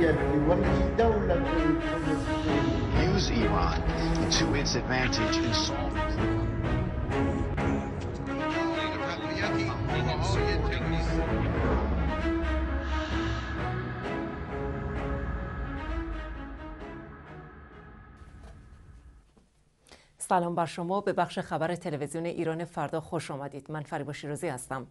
Use سلام بر شما به بخش خبر تلویزیون ایران فردا خوش آمدید من فریبا شیروزی هستم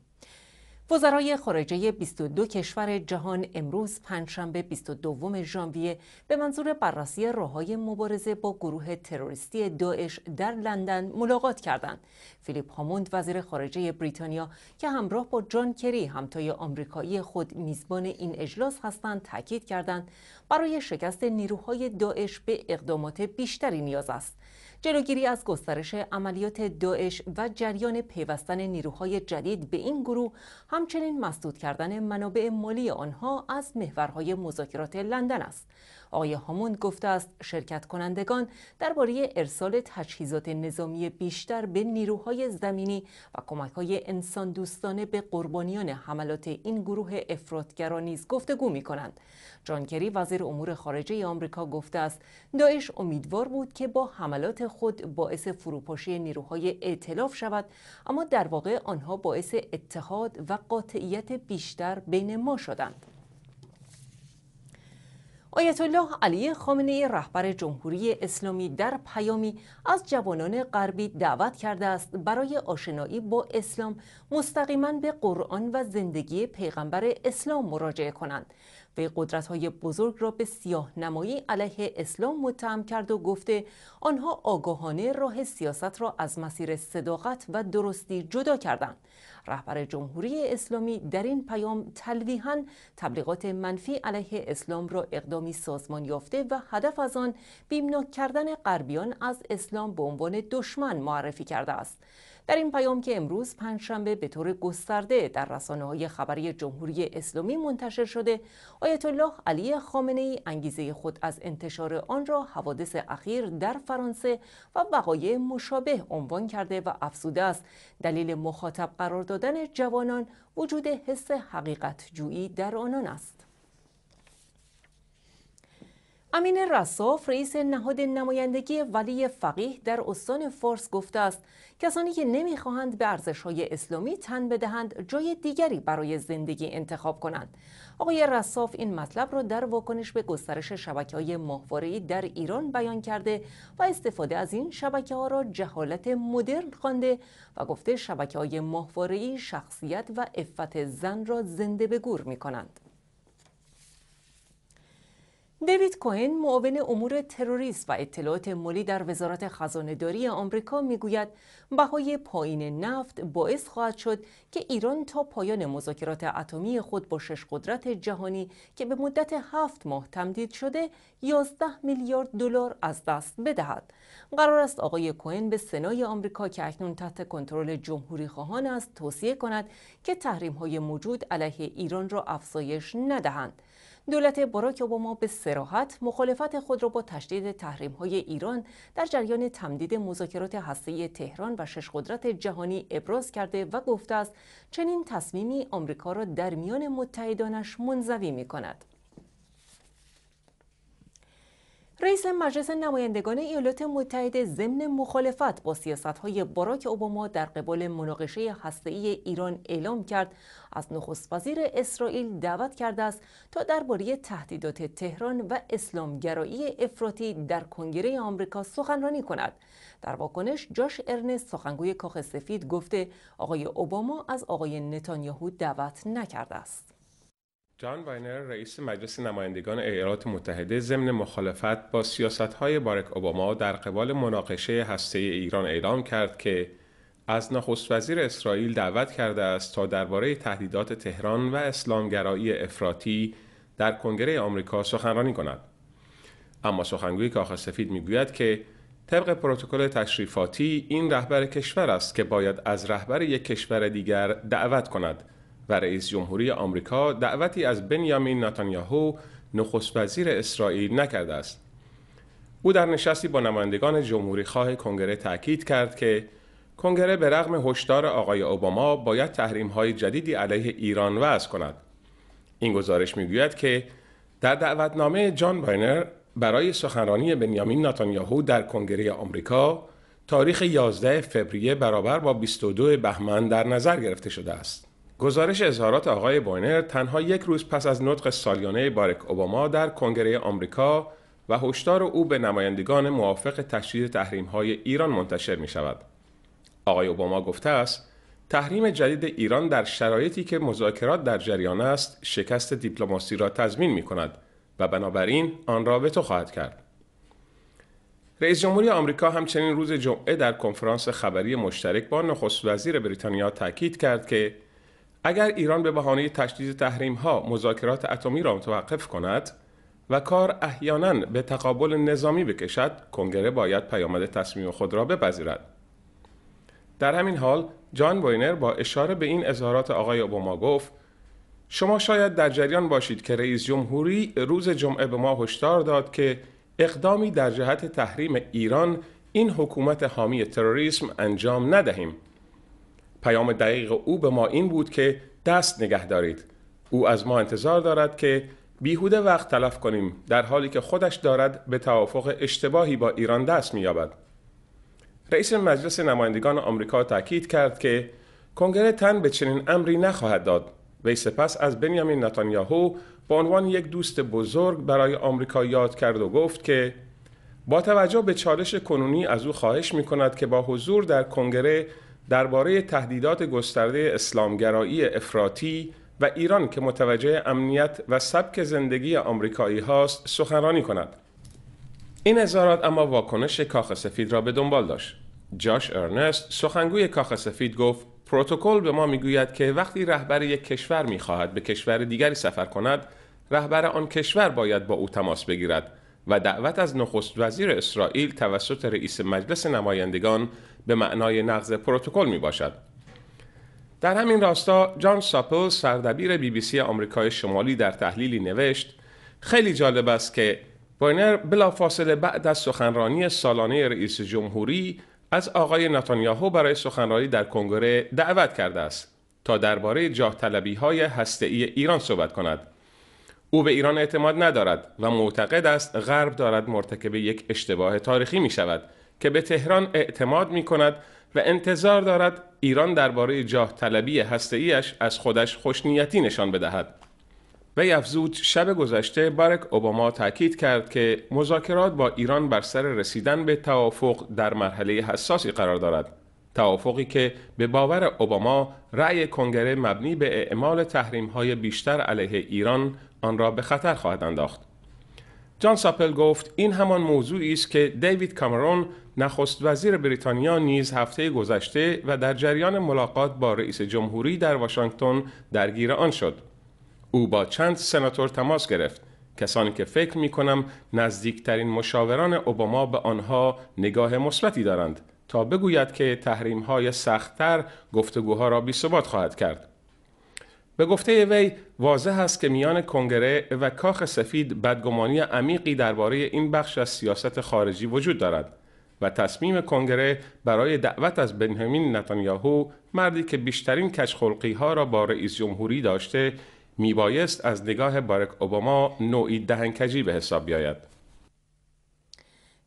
وزرای خارجه 22 کشور جهان امروز پنجشنبه 22 ژانویه به منظور بررسی راههای مبارزه با گروه تروریستی داعش در لندن ملاقات کردند. فیلیپ هاموند وزیر خارجه بریتانیا که همراه با جان کری همتای آمریکایی خود میزبان این اجلاس هستند تاکید کردند برای شکست نیروهای داعش به اقدامات بیشتری نیاز است. جلوگیری از گسترش عملیات داعش و جریان پیوستن نیروهای جدید به این گروه همچنین مسدود کردن منابع مالی آنها از محورهای مذاکرات لندن است آقای هاموند گفته است شرکت کنندگان درباره ارسال تجهیزات نظامی بیشتر به نیروهای زمینی و کمکهای انسان دوستانه به قربانیان حملات این گروه افرادگرا نیز گفتگو می کنند. جان کری وزیر امور خارجه آمریکا گفته است داعش امیدوار بود که با حملات خود باعث فروپاشی نیروهای ائتلاف شود اما در واقع آنها باعث اتحاد و قاطعیت بیشتر بین ما شدند آیت الله علی خامنه رهبر جمهوری اسلامی در پیامی از جوانان غربی دعوت کرده است برای آشنایی با اسلام مستقیما به قرآن و زندگی پیغمبر اسلام مراجعه کنند به قدرت های بزرگ را به سیاه نمایی علیه اسلام متهم کرد و گفته آنها آگاهانه راه سیاست را از مسیر صداقت و درستی جدا کردند. رهبر جمهوری اسلامی در این پیام تلویحا تبلیغات منفی علیه اسلام را اقدامی سازمان یافته و هدف از آن بیمناک کردن غربیان از اسلام به عنوان دشمن معرفی کرده است. در این پیام که امروز پنجشنبه به طور گسترده در رسانه های خبری جمهوری اسلامی منتشر شده آیت الله علی خامنه ای انگیزه خود از انتشار آن را حوادث اخیر در فرانسه و وقایع مشابه عنوان کرده و افزوده است دلیل مخاطب قرار دادن جوانان وجود حس حقیقت جویی در آنان است امین رصاف رئیس نهاد نمایندگی ولی فقیه در استان فارس گفته است کسانی که نمیخواهند به های اسلامی تن بدهند جای دیگری برای زندگی انتخاب کنند آقای رصاف این مطلب را در واکنش به گسترش شبکه های در ایران بیان کرده و استفاده از این شبکه ها را جهالت مدرن خوانده و گفته شبکه های شخصیت و عفت زن را زنده به گور می کنند. دیوید کوهن معاون امور تروریسم و اطلاعات مالی در وزارت خزانهداری آمریکا میگوید بهای پایین نفت باعث خواهد شد که ایران تا پایان مذاکرات اتمی خود با شش قدرت جهانی که به مدت هفت ماه تمدید شده 11 میلیارد دلار از دست بدهد قرار است آقای کوهن به سنای آمریکا که اکنون تحت کنترل جمهوری خواهان است توصیه کند که تحریم های موجود علیه ایران را افزایش ندهند دولت باراک اوباما به سراحت مخالفت خود را با تشدید تحریم های ایران در جریان تمدید مذاکرات هسته تهران و شش قدرت جهانی ابراز کرده و گفته است چنین تصمیمی آمریکا را در میان متحدانش منظوی می کند. رئیس مجلس نمایندگان ایالات متحده ضمن مخالفت با سیاستهای باراک اوباما در قبال مناقشه ای ایران اعلام کرد از نخست وزیر اسرائیل دعوت کرده است تا درباره تهدیدات تهران و اسلامگرایی افراطی در کنگره آمریکا سخنرانی کند در واکنش جاش ارنست سخنگوی کاخ سفید گفته آقای اوباما از آقای نتانیاهو دعوت نکرده است جان واینر رئیس مجلس نمایندگان ایالات متحده ضمن مخالفت با های بارک اوباما در قبال مناقشه هسته ایران اعلام کرد که از نخست وزیر اسرائیل دعوت کرده است تا درباره تهدیدات تهران و اسلامگرایی افراطی در کنگره آمریکا سخنرانی کند اما سخنگوی کاخ سفید میگوید که طبق پروتکل تشریفاتی این رهبر کشور است که باید از رهبر یک کشور دیگر دعوت کند و رئیس جمهوری آمریکا دعوتی از بنیامین نتانیاهو نخست وزیر اسرائیل نکرده است او در نشستی با نمایندگان جمهوری خواه کنگره تاکید کرد که کنگره به رغم هشدار آقای اوباما باید تحریم های جدیدی علیه ایران وضع کند این گزارش میگوید که در دعوتنامه جان باینر برای سخنرانی بنیامین نتانیاهو در کنگره آمریکا تاریخ 11 فوریه برابر با 22 بهمن در نظر گرفته شده است گزارش اظهارات آقای باینر تنها یک روز پس از نطق سالیانه بارک اوباما در کنگره آمریکا و هشدار او به نمایندگان موافق تشدید تحریم های ایران منتشر می شود. آقای اوباما گفته است تحریم جدید ایران در شرایطی که مذاکرات در جریان است شکست دیپلماسی را تضمین می کند و بنابراین آن را به تو خواهد کرد. رئیس جمهوری آمریکا همچنین روز جمعه در کنفرانس خبری مشترک با نخست وزیر بریتانیا تاکید کرد که اگر ایران به بهانه تشدید تحریم ها مذاکرات اتمی را متوقف کند و کار احیانا به تقابل نظامی بکشد کنگره باید پیامد تصمیم خود را بپذیرد در همین حال جان بوینر با اشاره به این اظهارات آقای اوباما گفت شما شاید در جریان باشید که رئیس جمهوری روز جمعه به ما هشدار داد که اقدامی در جهت تحریم ایران این حکومت حامی تروریسم انجام ندهیم پیام دقیق او به ما این بود که دست نگه دارید او از ما انتظار دارد که بیهوده وقت تلف کنیم در حالی که خودش دارد به توافق اشتباهی با ایران دست می‌یابد رئیس مجلس نمایندگان آمریکا تاکید کرد که کنگره تن به چنین امری نخواهد داد وی سپس از بنیامین نتانیاهو به عنوان یک دوست بزرگ برای آمریکا یاد کرد و گفت که با توجه به چالش کنونی از او خواهش می کند که با حضور در کنگره درباره تهدیدات گسترده اسلامگرایی افراطی و ایران که متوجه امنیت و سبک زندگی آمریکایی هاست سخنرانی کند. این اظهارات اما واکنش کاخ سفید را به دنبال داشت. جاش ارنست سخنگوی کاخ سفید گفت پروتکل به ما میگوید که وقتی رهبر یک کشور میخواهد به کشور دیگری سفر کند رهبر آن کشور باید با او تماس بگیرد و دعوت از نخست وزیر اسرائیل توسط رئیس مجلس نمایندگان به معنای نقض پروتکل می باشد. در همین راستا جان ساپل سردبیر بی بی سی آمریکای شمالی در تحلیلی نوشت خیلی جالب است که بوینر بلافاصله بعد از سخنرانی سالانه رئیس جمهوری از آقای نتانیاهو برای سخنرانی در کنگره دعوت کرده است تا درباره جاه طلبی های هسته ای ایران صحبت کند او به ایران اعتماد ندارد و معتقد است غرب دارد مرتکب یک اشتباه تاریخی می شود که به تهران اعتماد می کند و انتظار دارد ایران درباره جاه طلبی ایش از خودش خوشنیتی نشان بدهد. و افزود شب گذشته بارک اوباما تاکید کرد که مذاکرات با ایران بر سر رسیدن به توافق در مرحله حساسی قرار دارد. توافقی که به باور اوباما رأی کنگره مبنی به اعمال تحریم های بیشتر علیه ایران آن را به خطر خواهد انداخت جان ساپل گفت این همان موضوعی است که دیوید کامرون نخست وزیر بریتانیا نیز هفته گذشته و در جریان ملاقات با رئیس جمهوری در واشنگتن درگیر آن شد او با چند سناتور تماس گرفت کسانی که فکر می کنم نزدیکترین مشاوران اوباما به آنها نگاه مثبتی دارند تا بگوید که تحریم های سختتر گفتگوها را بی خواهد کرد به گفته وی واضح است که میان کنگره و کاخ سفید بدگمانی عمیقی درباره این بخش از سیاست خارجی وجود دارد و تصمیم کنگره برای دعوت از بنیامین نتانیاهو مردی که بیشترین کشخلقی ها را با رئیس جمهوری داشته میبایست از نگاه بارک اوباما نوعی دهنکجی به حساب بیاید.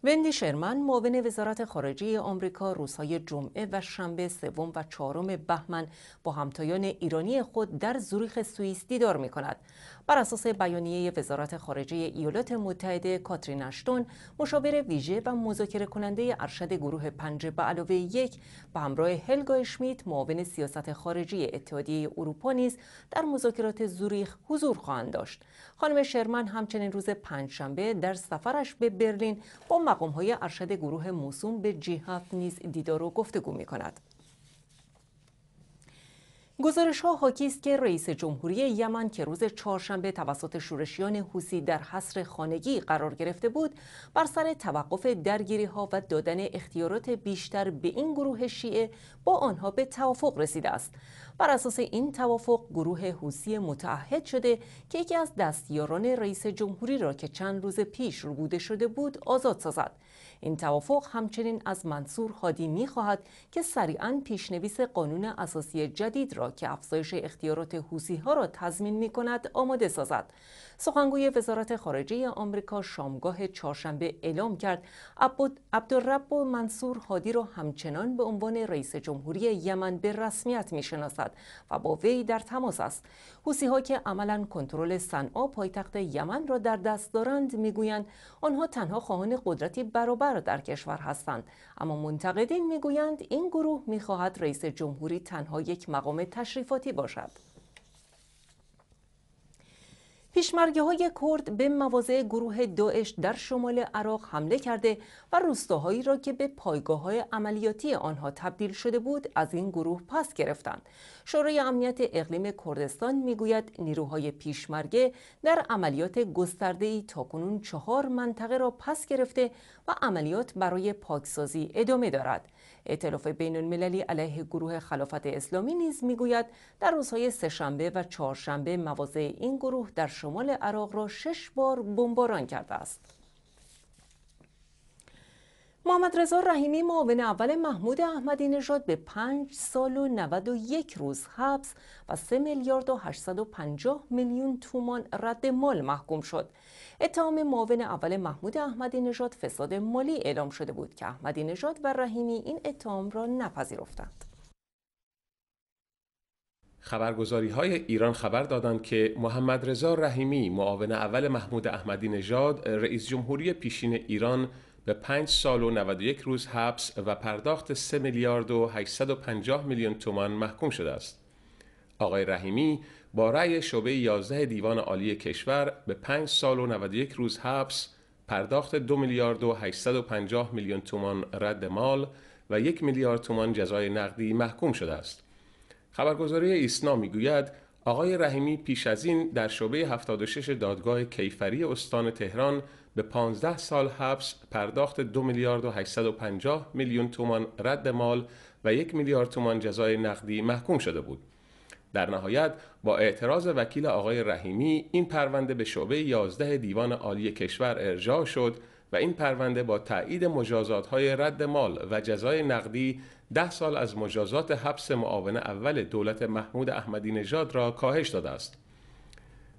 وندی شرمن معاون وزارت خارجه آمریکا روزهای جمعه و شنبه سوم و چهارم بهمن با همتایان ایرانی خود در زوریخ سوئیس دیدار می کند. بر اساس بیانیه وزارت خارجه ایالات متحده کاترین اشتون مشاور ویژه و مذاکره کننده ارشد گروه پنج به علاوه یک به همراه هلگا اشمیت معاون سیاست خارجی اتحادیه اروپا نیز در مذاکرات زوریخ حضور خواهند داشت خانم شرمن همچنین روز پنجشنبه در سفرش به برلین با مقامهای ارشد گروه موسوم به جی نیز دیدار و گفتگو می گزارش ها حاکی است که رئیس جمهوری یمن که روز چهارشنبه توسط شورشیان حوسی در حصر خانگی قرار گرفته بود بر سر توقف درگیری ها و دادن اختیارات بیشتر به این گروه شیعه با آنها به توافق رسیده است بر اساس این توافق گروه حوسی متعهد شده که یکی از دستیاران رئیس جمهوری را که چند روز پیش ربوده شده بود آزاد سازد این توافق همچنین از منصور هادی خواهد که سریعا پیشنویس قانون اساسی جدید را که افزایش اختیارات حوسی ها را تضمین می کند آماده سازد سخنگوی وزارت خارجه آمریکا شامگاه چهارشنبه اعلام کرد عبدالرب و منصور هادی را همچنان به عنوان رئیس جمهوری یمن به رسمیت میشناسد و با وی در تماس است حوسی ها که عملا کنترل صنعا پایتخت یمن را در دست دارند میگویند آنها تنها خواهان قدرتی برابر در کشور هستند اما منتقدین میگویند این گروه میخواهد رئیس جمهوری تنها یک مقام تشریفاتی باشد پیشمرگه های کرد به مواضع گروه داعش در شمال عراق حمله کرده و روستاهایی را که به پایگاه های عملیاتی آنها تبدیل شده بود از این گروه پس گرفتند. شورای امنیت اقلیم کردستان میگوید نیروهای پیشمرگه در عملیات گسترده ای تاکنون چهار منطقه را پس گرفته و عملیات برای پاکسازی ادامه دارد. ائتلاف بین المللی علیه گروه خلافت اسلامی نیز میگوید در روزهای سهشنبه و چهارشنبه مواضع این گروه در شمال عراق را شش بار بمباران کرده است. محمد رضا رحیمی معاون اول محمود احمدی نژاد به 5 سال و 91 روز حبس و 3 میلیارد و 850 میلیون تومان رد مال محکوم شد. اتهام معاون اول محمود احمدی نژاد فساد مالی اعلام شده بود که احمدی نژاد و رحیمی این اتهام را نپذیرفتند. خبرگزاری های ایران خبر دادند که محمد رضا رحیمی معاون اول محمود احمدی نژاد رئیس جمهوری پیشین ایران به 5 سال و 91 روز حبس و پرداخت 3 میلیارد و 850 میلیون تومان محکوم شده است. آقای رحیمی با رأی شعبه 11 دیوان عالی کشور به 5 سال و 91 روز حبس، پرداخت 2 میلیارد و 850 میلیون تومان رد مال و 1 میلیارد تومان جزای نقدی محکوم شده است. خبرگزاری ایسنا میگوید آقای رحیمی پیش از این در شعبه 76 دادگاه کیفری استان تهران به 15 سال حبس پرداخت 2 میلیارد و 850 میلیون تومان رد مال و 1 میلیارد تومان جزای نقدی محکوم شده بود. در نهایت با اعتراض وکیل آقای رحیمی این پرونده به شعبه 11 دیوان عالی کشور ارجاع شد و این پرونده با تایید مجازات های رد مال و جزای نقدی ده سال از مجازات حبس معاون اول دولت محمود احمدی نژاد را کاهش داده است.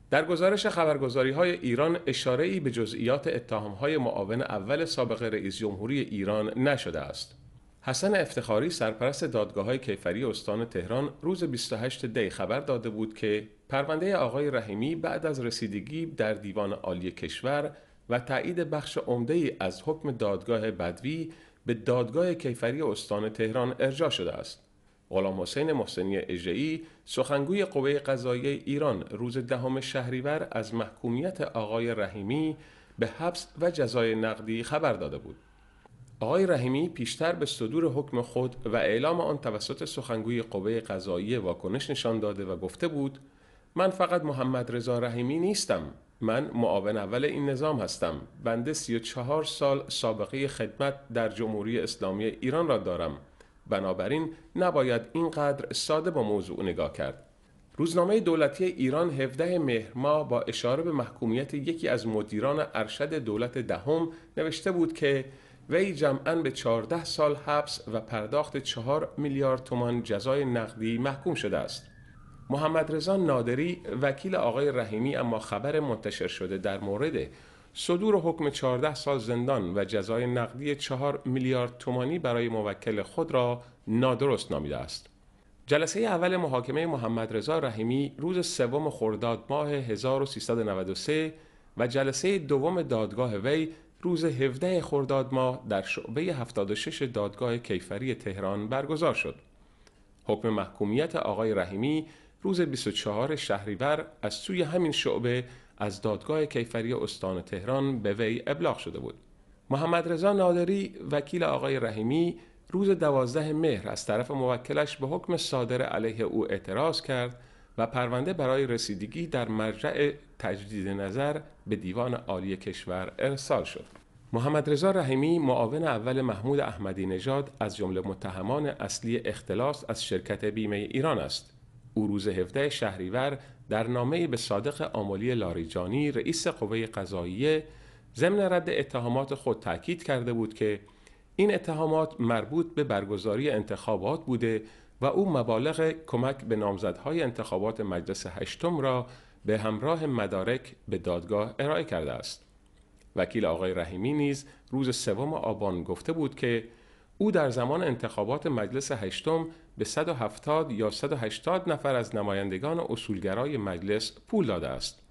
در گزارش خبرگزاری های ایران اشاره ای به جزئیات اتهام های معاون اول سابق رئیس جمهوری ایران نشده است. حسن افتخاری سرپرست دادگاه های کیفری استان تهران روز 28 دی خبر داده بود که پرونده آقای رحیمی بعد از رسیدگی در دیوان عالی کشور و تایید بخش عمده ای از حکم دادگاه بدوی به دادگاه کیفری استان تهران ارجاع شده است. غلام حسین محسنی اجرایی سخنگوی قوه قضایی ایران روز دهم شهریور از محکومیت آقای رحیمی به حبس و جزای نقدی خبر داده بود. آقای رحیمی پیشتر به صدور حکم خود و اعلام آن توسط سخنگوی قوه قضایی واکنش نشان داده و گفته بود من فقط محمد رضا رحیمی نیستم من معاون اول این نظام هستم بنده 34 سال سابقه خدمت در جمهوری اسلامی ایران را دارم بنابراین نباید اینقدر ساده با موضوع نگاه کرد روزنامه دولتی ایران 17 مهر ماه با اشاره به محکومیت یکی از مدیران ارشد دولت دهم ده نوشته بود که وی جمعا به 14 سال حبس و پرداخت 4 میلیارد تومان جزای نقدی محکوم شده است. محمد رضا نادری وکیل آقای رحیمی اما خبر منتشر شده در مورد صدور حکم 14 سال زندان و جزای نقدی 4 میلیارد تومانی برای موکل خود را نادرست نامیده است. جلسه اول محاکمه محمد رضا رحیمی روز سوم خرداد ماه 1393 و جلسه دوم دادگاه وی روز 17 خرداد ماه در شعبه 76 دادگاه کیفری تهران برگزار شد. حکم محکومیت آقای رحیمی روز 24 شهریور از سوی همین شعبه از دادگاه کیفری استان تهران به وی ابلاغ شده بود. محمد رضا نادری وکیل آقای رحیمی روز 12 مهر از طرف موکلش به حکم صادر علیه او اعتراض کرد و پرونده برای رسیدگی در مرجع تجدید نظر به دیوان عالی کشور ارسال شد. محمد رضا رحیمی معاون اول محمود احمدی نژاد از جمله متهمان اصلی اختلاس از شرکت بیمه ایران است. او روز 17 شهریور در نامه به صادق آمالی لاریجانی رئیس قوه قضاییه ضمن رد اتهامات خود تاکید کرده بود که این اتهامات مربوط به برگزاری انتخابات بوده و او مبالغ کمک به نامزدهای انتخابات مجلس هشتم را به همراه مدارک به دادگاه ارائه کرده است. وکیل آقای رحیمی نیز روز سوم آبان گفته بود که او در زمان انتخابات مجلس هشتم به 170 یا 180 نفر از نمایندگان و اصولگرای مجلس پول داده است.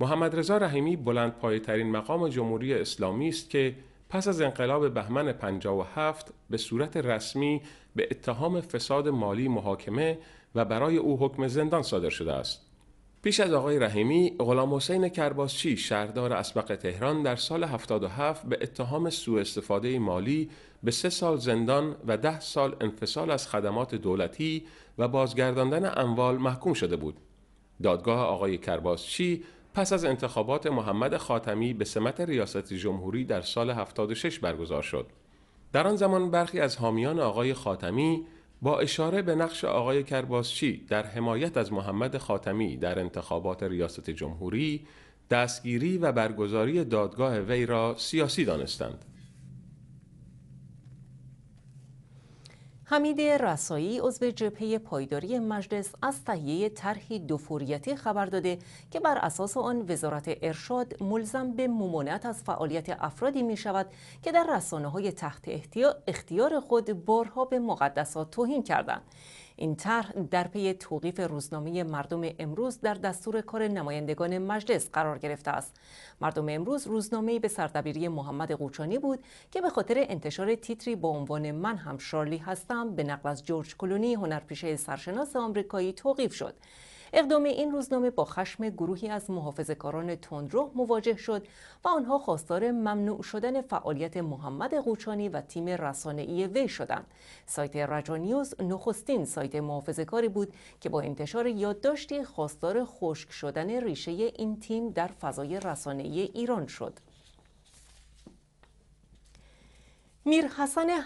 محمد رضا رحیمی بلند ترین مقام جمهوری اسلامی است که پس از انقلاب بهمن 57 به صورت رسمی به اتهام فساد مالی محاکمه و برای او حکم زندان صادر شده است. پیش از آقای رحیمی غلام حسین کرباسچی شهردار اسبق تهران در سال 77 به اتهام سوء استفاده مالی به سه سال زندان و ده سال انفصال از خدمات دولتی و بازگرداندن اموال محکوم شده بود. دادگاه آقای کرباسچی پس از انتخابات محمد خاتمی به سمت ریاست جمهوری در سال 76 برگزار شد. در آن زمان برخی از حامیان آقای خاتمی با اشاره به نقش آقای کرباسچی در حمایت از محمد خاتمی در انتخابات ریاست جمهوری دستگیری و برگزاری دادگاه وی را سیاسی دانستند حمید رسایی عضو جبهه پایداری مجلس از تهیه طرحی دوفوریتی خبر داده که بر اساس آن وزارت ارشاد ملزم به ممانعت از فعالیت افرادی می شود که در رسانه های تحت اختیار خود بارها به مقدسات توهین کردند این طرح در پی توقیف روزنامه مردم امروز در دستور کار نمایندگان مجلس قرار گرفته است مردم امروز روزنامه‌ای به سردبیری محمد قوچانی بود که به خاطر انتشار تیتری با عنوان من هم شارلی هستم به نقل از جورج کلونی هنرپیشه سرشناس آمریکایی توقیف شد اقدام این روزنامه با خشم گروهی از کاران تندرو مواجه شد و آنها خواستار ممنوع شدن فعالیت محمد قوچانی و تیم رسانه‌ای وی شدند. سایت رجا نیوز نخستین سایت کاری بود که با انتشار یادداشتی خواستار خشک شدن ریشه این تیم در فضای رسانه‌ای ایران شد. میر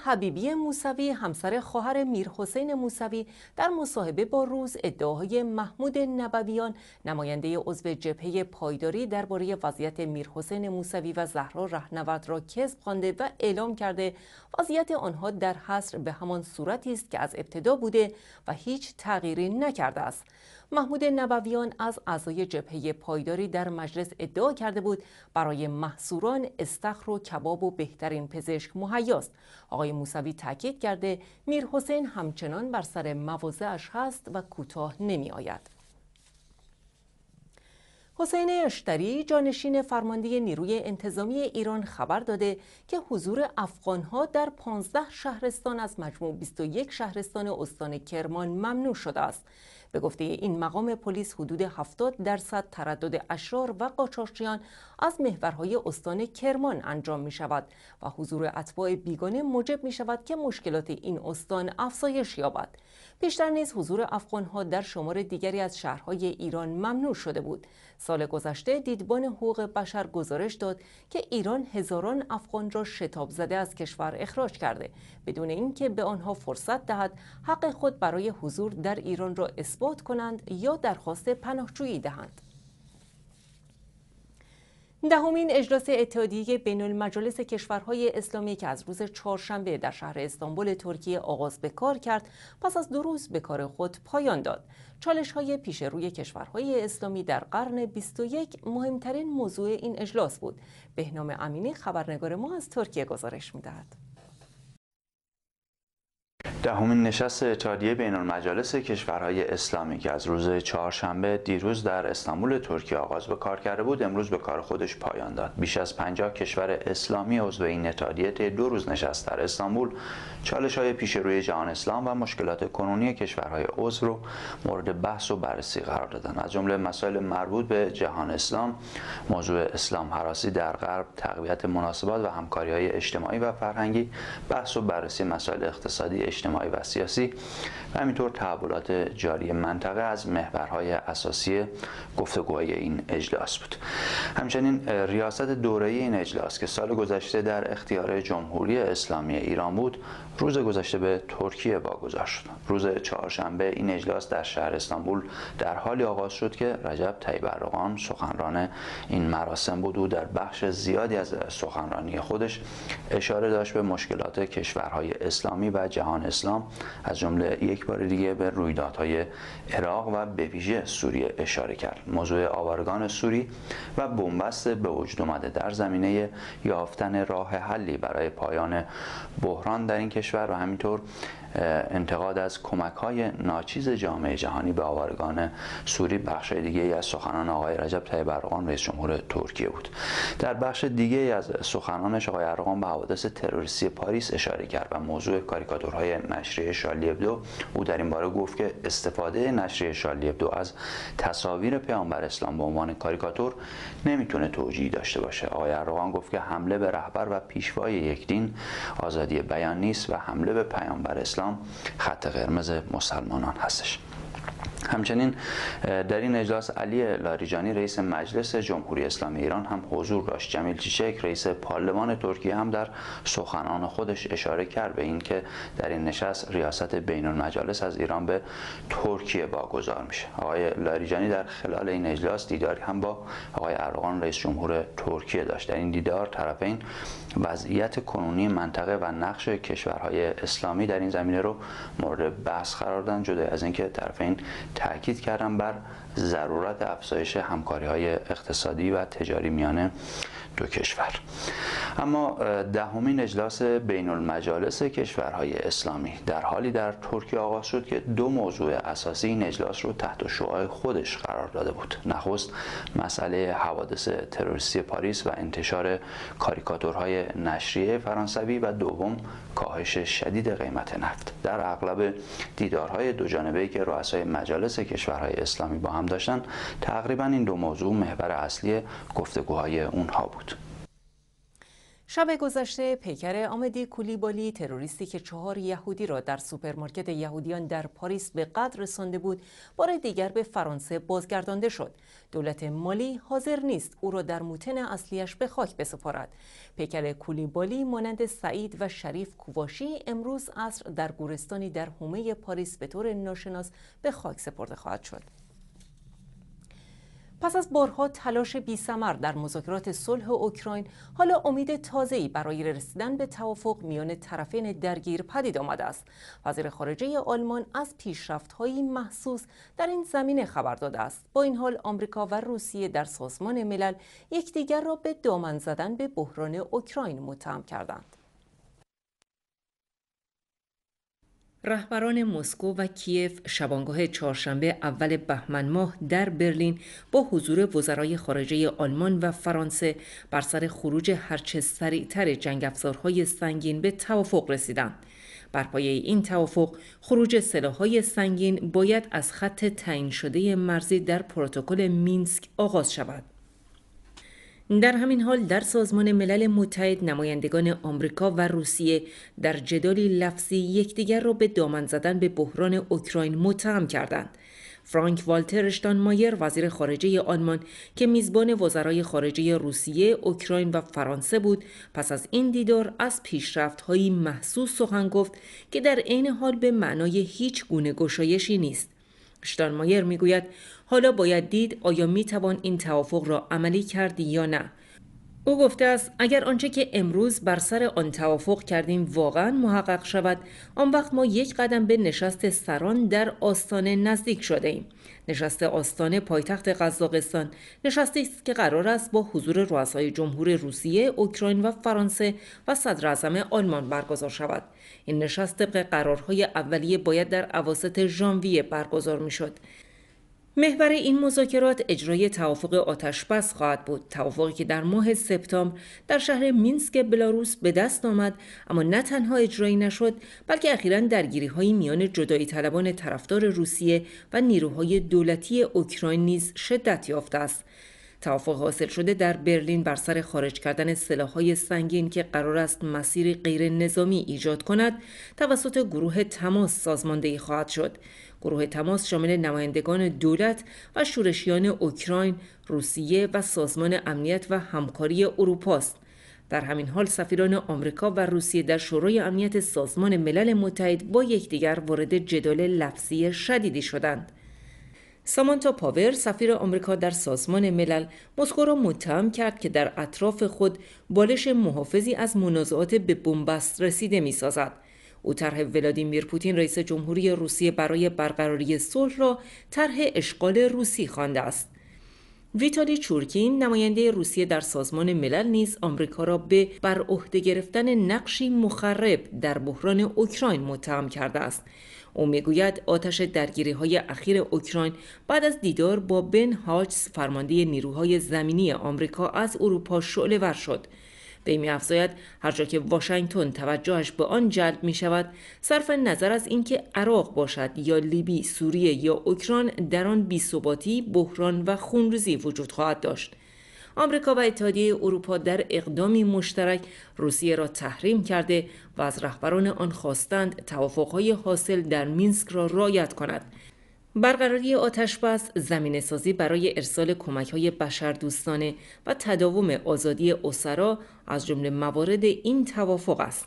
حبیبی موسوی همسر خواهر میر حسین موسوی در مصاحبه با روز ادعاهای محمود نبویان نماینده عضو جبهه پایداری درباره وضعیت میر حسین موسوی و زهرا رهنورد را کذب خوانده و اعلام کرده وضعیت آنها در حصر به همان صورتی است که از ابتدا بوده و هیچ تغییری نکرده است محمود نبویان از اعضای جبهه پایداری در مجلس ادعا کرده بود برای محصوران استخر و کباب و بهترین پزشک مهیاست آقای موسوی تاکید کرده میر حسین همچنان بر سر مواضعش هست و کوتاه نمی آید حسین اشتری جانشین فرمانده نیروی انتظامی ایران خبر داده که حضور افغانها در 15 شهرستان از مجموع 21 شهرستان استان کرمان ممنوع شده است. به گفته این مقام پلیس حدود 70 درصد تردد اشرار و قاچاقچیان از محورهای استان کرمان انجام می شود و حضور اتباع بیگانه موجب می شود که مشکلات این استان افزایش یابد پیشتر نیز حضور ها در شمار دیگری از شهرهای ایران ممنوع شده بود سال گذشته دیدبان حقوق بشر گزارش داد که ایران هزاران افغان را شتاب زده از کشور اخراج کرده بدون اینکه به آنها فرصت دهد حق خود برای حضور در ایران را اثبات کنند یا درخواست پناهجویی دهند دهمین اجلاس اتحادیه بین المجالس کشورهای اسلامی که از روز چهارشنبه در شهر استانبول ترکیه آغاز به کار کرد پس از دو روز به کار خود پایان داد چالش های پیش روی کشورهای اسلامی در قرن 21 مهمترین موضوع این اجلاس بود بهنام امینی خبرنگار ما از ترکیه گزارش میدهد دهمین نشست اتحادیه بین المجالس کشورهای اسلامی که از روز چهارشنبه دیروز در استانبول ترکیه آغاز به کار کرده بود امروز به کار خودش پایان داد بیش از 50 کشور اسلامی عضو این اتحادیه دو روز نشست در استانبول چالش های پیش روی جهان اسلام و مشکلات کنونی کشورهای عضو رو مورد بحث و بررسی قرار دادن از جمله مسائل مربوط به جهان اسلام موضوع اسلام حراسی در غرب تقویت مناسبات و همکاری های اجتماعی و فرهنگی بحث و بررسی مسائل اقتصادی اجتماعی و سیاسی و همینطور تحولات جاری منطقه از محورهای اساسی گفتگوهای این اجلاس بود همچنین ریاست دوره‌ای این اجلاس که سال گذشته در اختیار جمهوری اسلامی ایران بود روز گذشته به ترکیه واگذار شد روز چهارشنبه این اجلاس در شهر استانبول در حالی آغاز شد که رجب طیب اردوغان سخنران این مراسم بود و در بخش زیادی از سخنرانی خودش اشاره داشت به مشکلات کشورهای اسلامی و جهان اسلام از جمله یک بار دیگه به رویدادهای اراق و به ویژه سوریه اشاره کرد موضوع آوارگان سوری و بنبست به وجود آمده در زمینه یافتن راه حلی برای پایان بحران در این کشور و همینطور انتقاد از کمک های ناچیز جامعه جهانی به آوارگان سوری بخش دیگه از سخنان آقای رجب طیب ارغان رئیس جمهور ترکیه بود در بخش دیگه از سخنانش آقای ارغان به حوادث تروریستی پاریس اشاره کرد و موضوع کاریکاتورهای نشریه شارلی ابدو او در این باره گفت که استفاده نشریه شارلی ابدو از تصاویر پیامبر اسلام به عنوان کاریکاتور نمیتونه توجیهی داشته باشه آقای ارقان گفت که حمله به رهبر و پیشوای یک دین آزادی بیان نیست و حمله به پیامبر اسلام اسلام خط قرمز مسلمانان هستش همچنین در این اجلاس علی لاریجانی رئیس مجلس جمهوری اسلامی ایران هم حضور داشت جمیل چیچک رئیس پارلمان ترکیه هم در سخنان خودش اشاره کرد به اینکه در این نشست ریاست بین المجالس از ایران به ترکیه واگذار میشه آقای لاریجانی در خلال این اجلاس دیداری هم با آقای ارغان رئیس جمهور ترکیه داشت در این دیدار طرفین وضعیت کنونی منطقه و نقش کشورهای اسلامی در این زمینه رو مورد بحث قرار دادن جدا از اینکه طرفین تاکید کردم بر ضرورت افزایش همکاری های اقتصادی و تجاری میانه دو کشور اما دهمین اجلاس بین المجالس کشورهای اسلامی در حالی در ترکیه آغاز شد که دو موضوع اساسی این اجلاس رو تحت شعاع خودش قرار داده بود نخست مسئله حوادث تروریستی پاریس و انتشار کاریکاتورهای نشریه فرانسوی و دوم کاهش شدید قیمت نفت در اغلب دیدارهای دو جانبه که رؤسای مجالس کشورهای اسلامی با هم داشتن تقریبا این دو موضوع محور اصلی گفتگوهای اونها بود شب گذشته پیکر آمدی کولیبالی تروریستی که چهار یهودی را در سوپرمارکت یهودیان در پاریس به قدر رسانده بود بار دیگر به فرانسه بازگردانده شد دولت مالی حاضر نیست او را در موتن اصلیش به خاک بسپارد پیکر کولیبالی مانند سعید و شریف کوواشی امروز عصر در گورستانی در حومه پاریس به طور ناشناس به خاک سپرده خواهد شد پس از بارها تلاش سمر در مذاکرات صلح اوکراین حالا امید تازه‌ای برای رسیدن به توافق میان طرفین درگیر پدید آمده است وزیر خارجه آلمان از پیشرفت‌های محسوس در این زمینه خبر داده است با این حال آمریکا و روسیه در سازمان ملل یکدیگر را به دامن زدن به بحران اوکراین متهم کردند رهبران مسکو و کیف شبانگاه چهارشنبه اول بهمن ماه در برلین با حضور وزرای خارجه آلمان و فرانسه بر سر خروج هرچه سریعتر جنگ افزارهای سنگین به توافق رسیدند. بر پایه این توافق خروج سلاحهای سنگین باید از خط تعیین شده مرزی در پروتکل مینسک آغاز شود. در همین حال در سازمان ملل متحد نمایندگان آمریکا و روسیه در جدالی لفظی یکدیگر را به دامن زدن به بحران اوکراین متهم کردند فرانک والتر مایر وزیر خارجه آلمان که میزبان وزرای خارجه روسیه، اوکراین و فرانسه بود، پس از این دیدار از هایی محسوس سخن گفت که در عین حال به معنای هیچ گونه گشایشی نیست. شتانمایر میگوید حالا باید دید آیا میتوان این توافق را عملی کرد یا نه او گفته است اگر آنچه که امروز بر سر آن توافق کردیم واقعا محقق شود آن وقت ما یک قدم به نشست سران در آستانه نزدیک شده ایم نشست آستانه پایتخت قزاقستان نشستی است که قرار است با حضور رؤسای جمهور روسیه اوکراین و فرانسه و صدر آلمان برگزار شود این نشست طبق قرارهای اولیه باید در اواسط ژانویه برگزار میشد محور این مذاکرات اجرای توافق آتشبس خواهد بود توافقی که در ماه سپتامبر در شهر مینسک بلاروس به دست آمد اما نه تنها اجرایی نشد بلکه اخیرا درگیری های میان جدایی طلبان طرفدار روسیه و نیروهای دولتی اوکراین نیز شدت یافته است توافق حاصل شده در برلین بر سر خارج کردن سلاحهای سنگین که قرار است مسیر غیر نظامی ایجاد کند توسط گروه تماس سازماندهی خواهد شد گروه تماس شامل نمایندگان دولت و شورشیان اوکراین، روسیه و سازمان امنیت و همکاری اروپا است. در همین حال سفیران آمریکا و روسیه در شورای امنیت سازمان ملل متحد با یکدیگر وارد جدال لفظی شدیدی شدند. سامانتا پاور سفیر آمریکا در سازمان ملل مسکو را متهم کرد که در اطراف خود بالش محافظی از منازعات به بنبست رسیده میسازد او طرح ولادیمیر پوتین رئیس جمهوری روسیه برای برقراری صلح را طرح اشغال روسی خوانده است ویتالی چورکین نماینده روسیه در سازمان ملل نیز آمریکا را به بر عهده گرفتن نقشی مخرب در بحران اوکراین متهم کرده است او میگوید آتش درگیری های اخیر اوکراین بعد از دیدار با بن هاجز فرمانده نیروهای زمینی آمریکا از اروپا شعله ور شد وی هر جا که واشنگتن توجهش به آن جلب می شود صرف نظر از اینکه عراق باشد یا لیبی سوریه یا اوکران در آن بیثباتی بحران و خونریزی وجود خواهد داشت آمریکا و اتحادیه اروپا در اقدامی مشترک روسیه را تحریم کرده و از رهبران آن خواستند توافقهای حاصل در مینسک را رعایت کند برقراری آتش بس زمین سازی برای ارسال کمک های بشر دوستانه و تداوم آزادی اسرا از جمله موارد این توافق است.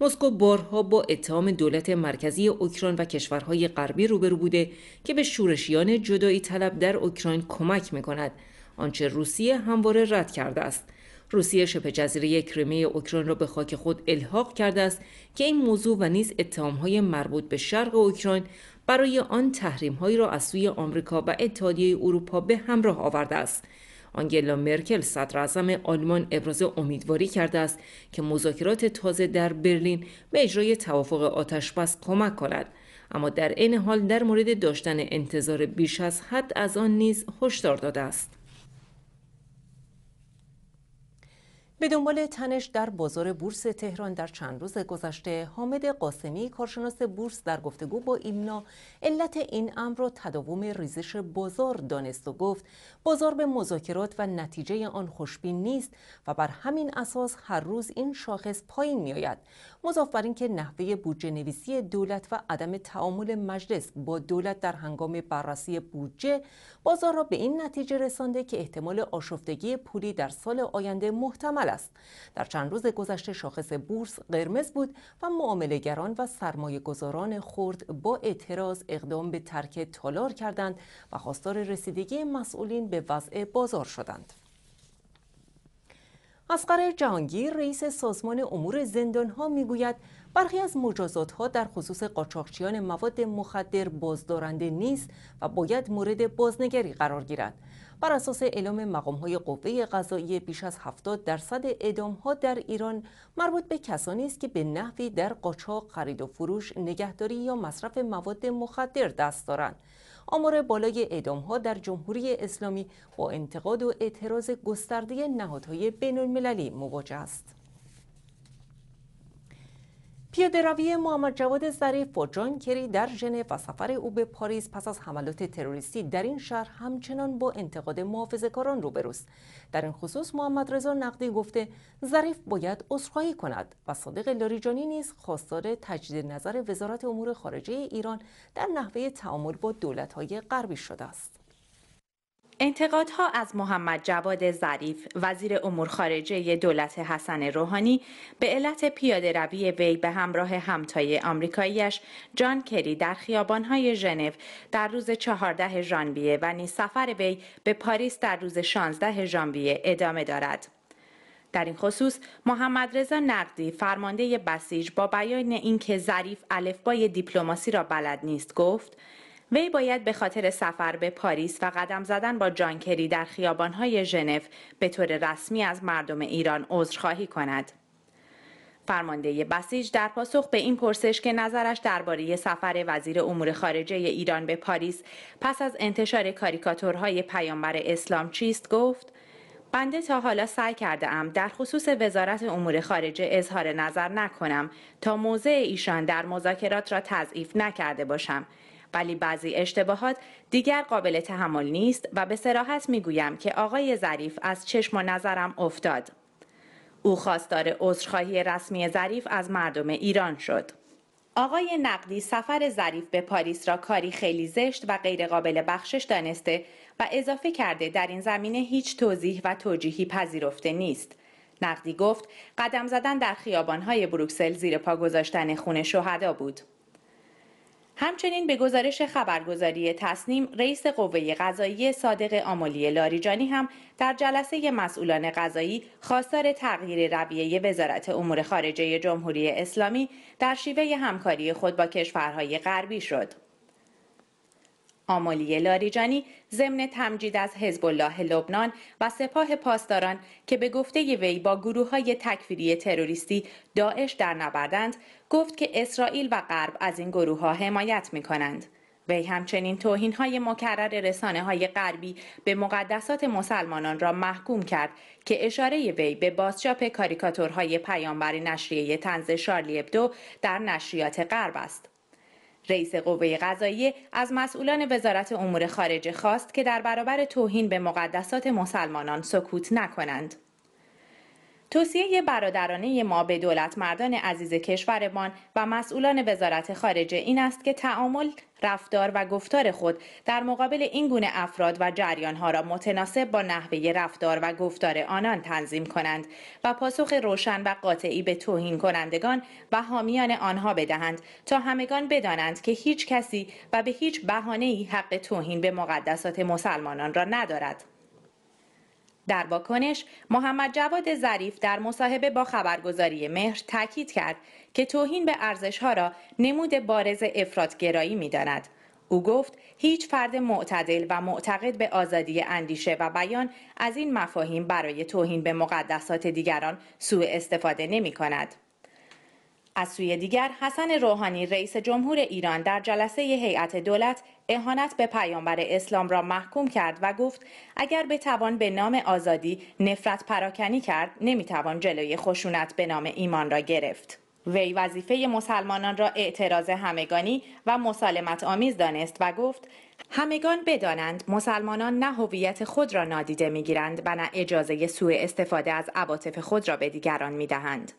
مسکو بارها با اتهام دولت مرکزی اوکراین و کشورهای غربی روبرو بوده که به شورشیان جدایی طلب در اوکراین کمک میکند آنچه روسیه همواره رد کرده است روسیه شبه جزیره کریمه اوکراین را به خاک خود الحاق کرده است که این موضوع و نیز اتهامهای مربوط به شرق اوکراین برای آن هایی را از سوی آمریکا و اتحادیه اروپا به همراه آورده است آنگلا مرکل صدر آلمان ابراز امیدواری کرده است که مذاکرات تازه در برلین به اجرای توافق بس کمک کند اما در این حال در مورد داشتن انتظار بیش از حد از آن نیز هشدار داده است به دنبال تنش در بازار بورس تهران در چند روز گذشته حامد قاسمی کارشناس بورس در گفتگو با ایمنا علت این امر را تداوم ریزش بازار دانست و گفت بازار به مذاکرات و نتیجه آن خوشبین نیست و بر همین اساس هر روز این شاخص پایین میآید مضاف بر اینکه نحوه بودجه نویسی دولت و عدم تعامل مجلس با دولت در هنگام بررسی بودجه بازار را به این نتیجه رسانده که احتمال آشفتگی پولی در سال آینده محتمل است در چند روز گذشته شاخص بورس قرمز بود و معاملهگران و سرمایه گذاران خرد با اعتراض اقدام به ترک تالار کردند و خواستار رسیدگی مسئولین به وضع بازار شدند اسقر جهانگیر رئیس سازمان امور زندانها میگوید برخی از مجازات ها در خصوص قاچاقچیان مواد مخدر بازدارنده نیست و باید مورد بازنگری قرار گیرد بر اساس اعلام مقام های قوه قضایی بیش از 70 درصد اعدام ها در ایران مربوط به کسانی است که به نحوی در قاچاق خرید و فروش نگهداری یا مصرف مواد مخدر دست دارند آمار بالای اعدام در جمهوری اسلامی با انتقاد و اعتراض گسترده نهادهای بین المللی مواجه است. پیاده روی محمد جواد ظریف و جان کری در ژنو و سفر او به پاریس پس از حملات تروریستی در این شهر همچنان با انتقاد محافظه‌کاران روبروست. در این خصوص محمد رضا نقدی گفته ظریف باید عذرخواهی کند و صادق لاریجانی نیز خواستار تجدید نظر وزارت امور خارجه ایران در نحوه تعامل با دولت‌های غربی شده است. انتقادها از محمد جواد ظریف وزیر امور خارجه دولت حسن روحانی به علت پیاده روی وی به همراه همتای آمریکاییش جان کری در خیابانهای ژنو در روز 14 ژانویه و نیز سفر وی به پاریس در روز 16 ژانویه ادامه دارد. در این خصوص محمد رضا نقدی فرمانده بسیج با بیان اینکه ظریف الفبای دیپلماسی را بلد نیست گفت وی باید به خاطر سفر به پاریس و قدم زدن با جانکری در خیابانهای ژنو به طور رسمی از مردم ایران عذرخواهی کند. فرمانده بسیج در پاسخ به این پرسش که نظرش درباره سفر وزیر امور خارجه ایران به پاریس پس از انتشار کاریکاتورهای پیامبر اسلام چیست گفت بنده تا حالا سعی کرده ام در خصوص وزارت امور خارجه اظهار نظر نکنم تا موضع ایشان در مذاکرات را تضعیف نکرده باشم ولی بعضی اشتباهات دیگر قابل تحمل نیست و به سراحت میگویم که آقای ظریف از چشم و نظرم افتاد. او خواستار عذرخواهی رسمی ظریف از مردم ایران شد. آقای نقدی سفر ظریف به پاریس را کاری خیلی زشت و غیرقابل بخشش دانسته و اضافه کرده در این زمینه هیچ توضیح و توجیهی پذیرفته نیست. نقدی گفت قدم زدن در خیابانهای بروکسل زیر پا گذاشتن خون شهدا بود. همچنین به گزارش خبرگزاری تصنیم رئیس قوه قضایی صادق آملی لاریجانی هم در جلسه مسئولان قضایی خواستار تغییر رویه وزارت امور خارجه جمهوری اسلامی در شیوه همکاری خود با کشورهای غربی شد. آمالی لاریجانی ضمن تمجید از حزب الله لبنان و سپاه پاسداران که به گفته وی با گروه های تکفیری تروریستی داعش در نبردند گفت که اسرائیل و غرب از این گروه ها حمایت می کنند. وی همچنین توهین های مکرر رسانه های غربی به مقدسات مسلمانان را محکوم کرد که اشاره وی به بازچاپ کاریکاتورهای پیامبر نشریه تنز شارلی ابدو در نشریات غرب است. رئیس قوه قضاییه از مسئولان وزارت امور خارجه خواست که در برابر توهین به مقدسات مسلمانان سکوت نکنند. توصیه برادرانه ما به دولت مردان عزیز کشورمان و مسئولان وزارت خارجه این است که تعامل، رفتار و گفتار خود در مقابل این گونه افراد و ها را متناسب با نحوه رفتار و گفتار آنان تنظیم کنند و پاسخ روشن و قاطعی به توهین کنندگان و حامیان آنها بدهند تا همگان بدانند که هیچ کسی و به هیچ بهانه‌ای حق توهین به مقدسات مسلمانان را ندارد. در واکنش محمد جواد ظریف در مصاحبه با خبرگزاری مهر تاکید کرد که توهین به ارزش ها را نمود بارز می داند. او گفت هیچ فرد معتدل و معتقد به آزادی اندیشه و بیان از این مفاهیم برای توهین به مقدسات دیگران سوء استفاده نمی کند. از سوی دیگر حسن روحانی رئیس جمهور ایران در جلسه هیئت دولت اهانت به پیامبر اسلام را محکوم کرد و گفت اگر بتوان به نام آزادی نفرت پراکنی کرد نمیتوان جلوی خشونت به نام ایمان را گرفت وی وظیفه مسلمانان را اعتراض همگانی و مسالمت آمیز دانست و گفت همگان بدانند مسلمانان نه هویت خود را نادیده میگیرند و نه اجازه سوء استفاده از عواطف خود را به دیگران میدهند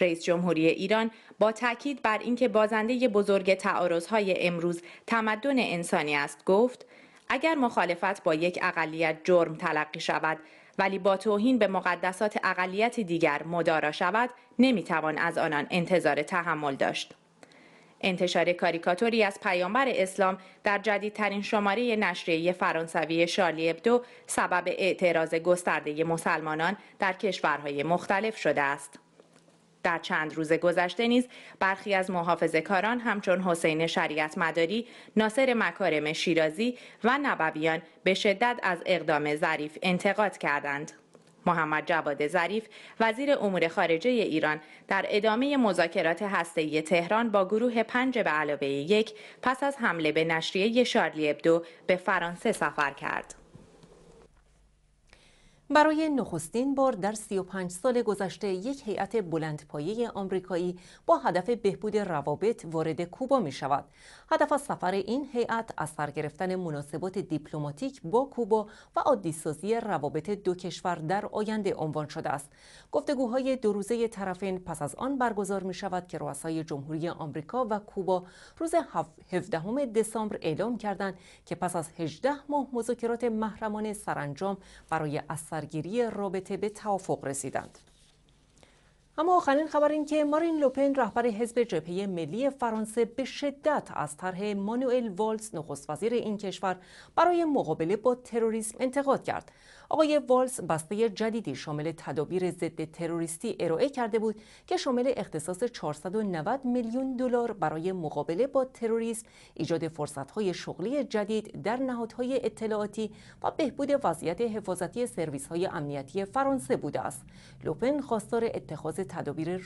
رئیس جمهوری ایران با تاکید بر اینکه بازنده بزرگ تعارضهای امروز تمدن انسانی است گفت اگر مخالفت با یک اقلیت جرم تلقی شود ولی با توهین به مقدسات اقلیت دیگر مدارا شود نمیتوان از آنان انتظار تحمل داشت انتشار کاریکاتوری از پیامبر اسلام در جدیدترین شماره نشریه فرانسوی شارلی ابدو سبب اعتراض گسترده مسلمانان در کشورهای مختلف شده است در چند روز گذشته نیز برخی از محافظه کاران همچون حسین شریعت مداری، ناصر مکارم شیرازی و نبویان به شدت از اقدام ظریف انتقاد کردند. محمد جواد ظریف وزیر امور خارجه ایران در ادامه مذاکرات هسته‌ای تهران با گروه پنج به علاوه یک پس از حمله به نشریه شارلی ابدو به فرانسه سفر کرد. برای نخستین بار در 35 سال گذشته یک هیئت بلندپایه آمریکایی با هدف بهبود روابط وارد کوبا می شود. هدف از سفر این هیئت اثر گرفتن مناسبات دیپلماتیک با کوبا و عادیسازی روابط دو کشور در آینده عنوان شده است. گفتگوهای دو روزه طرفین پس از آن برگزار می شود که رؤسای جمهوری آمریکا و کوبا روز 17 دسامبر اعلام کردند که پس از 18 ماه مذاکرات محرمانه سرانجام برای اثر درگیری رابطه به توافق رسیدند. اما آخرین خبر این که مارین لوپن رهبر حزب جبهه ملی فرانسه به شدت از طرح مانوئل والز نخست وزیر این کشور برای مقابله با تروریسم انتقاد کرد. آقای والز بسته جدیدی شامل تدابیر ضد تروریستی ارائه کرده بود که شامل اختصاص 490 میلیون دلار برای مقابله با تروریسم، ایجاد فرصت‌های شغلی جدید در نهادهای اطلاعاتی و بهبود وضعیت حفاظتی سرویس‌های امنیتی فرانسه بوده است. لوپن خواستار اتخاذ تدابیر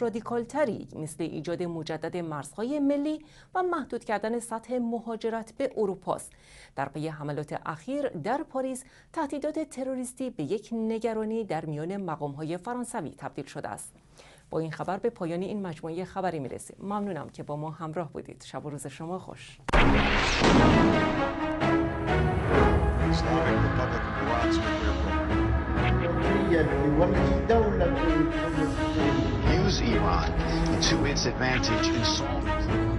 تری مثل ایجاد مجدد مرزهای ملی و محدود کردن سطح مهاجرت به اروپا است در پی حملات اخیر در پاریس تهدیدات تروریستی به یک نگرانی در میان مقامهای فرانسوی تبدیل شده است با این خبر به پایان این مجموعه خبری میرسیم ممنونم که با ما همراه بودید شب و روز شما خوش use Iran to its advantage in solving